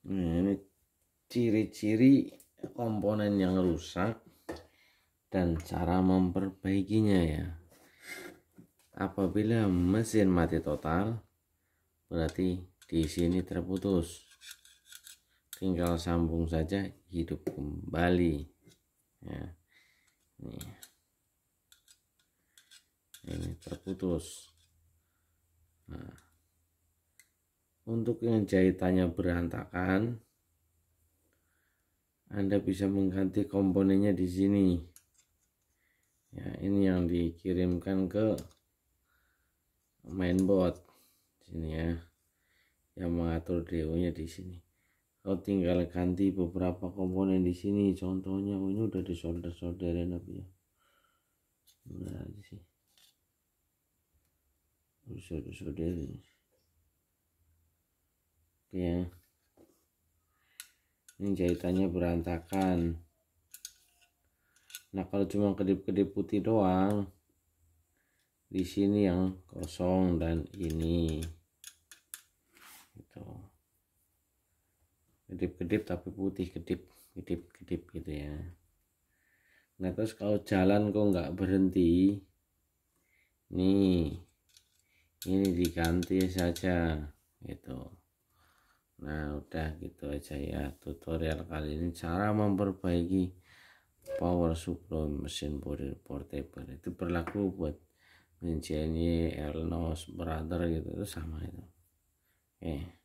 Nah, ini ciri-ciri komponen yang rusak dan cara memperbaikinya ya. Apabila mesin mati total, berarti di sini terputus. Tinggal sambung saja hidup kembali. Ya. Ini. ini terputus. Untuk yang jahitannya berantakan, Anda bisa mengganti komponennya di sini. Ya, ini yang dikirimkan ke mainboard sini ya. Yang mengatur do di sini. Kau tinggal ganti beberapa komponen di sini. Contohnya oh, ini udah disolder solderin tapi ya. Benar aja sih. Udah disolderin. solderin ya ini jahitannya berantakan nah kalau cuma kedip-kedip putih doang di sini yang kosong dan ini itu kedip-kedip tapi putih kedip kedip kedip gitu ya nah terus kalau jalan kok nggak berhenti nih ini diganti saja gitu Nah udah gitu aja ya tutorial kali ini cara memperbaiki power supply mesin bodir portable itu berlaku buat Menjadi Elnos Brother gitu itu sama itu. Oke. Okay.